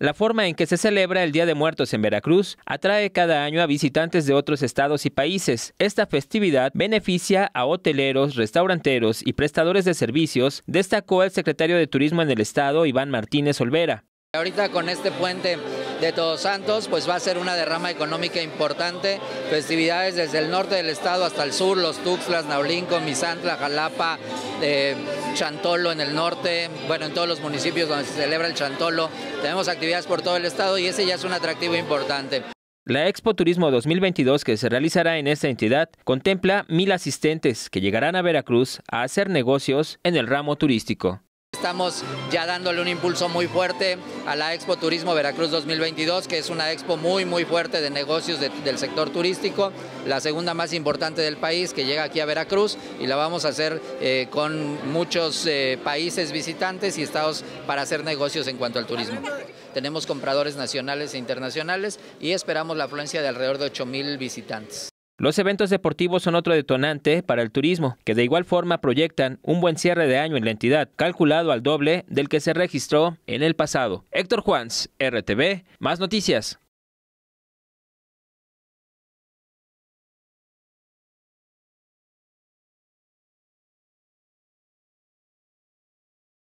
La forma en que se celebra el Día de Muertos en Veracruz atrae cada año a visitantes de otros estados y países. Esta festividad beneficia a hoteleros, restauranteros y prestadores de servicios, destacó el secretario de Turismo en el estado, Iván Martínez Olvera. Ahorita con este puente de Todos Santos, pues va a ser una derrama económica importante, festividades desde el norte del estado hasta el sur, los Tuxtlas, Naulinco, Misantla, Jalapa, eh, Chantolo en el norte, bueno, en todos los municipios donde se celebra el Chantolo. Tenemos actividades por todo el estado y ese ya es un atractivo importante. La Expo Turismo 2022 que se realizará en esta entidad contempla mil asistentes que llegarán a Veracruz a hacer negocios en el ramo turístico. Estamos ya dándole un impulso muy fuerte a la Expo Turismo Veracruz 2022, que es una expo muy, muy fuerte de negocios del sector turístico, la segunda más importante del país que llega aquí a Veracruz y la vamos a hacer eh, con muchos eh, países visitantes y estados para hacer negocios en cuanto al turismo. Tenemos compradores nacionales e internacionales y esperamos la afluencia de alrededor de 8 mil visitantes. Los eventos deportivos son otro detonante para el turismo, que de igual forma proyectan un buen cierre de año en la entidad, calculado al doble del que se registró en el pasado. Héctor Juans, RTV, más noticias.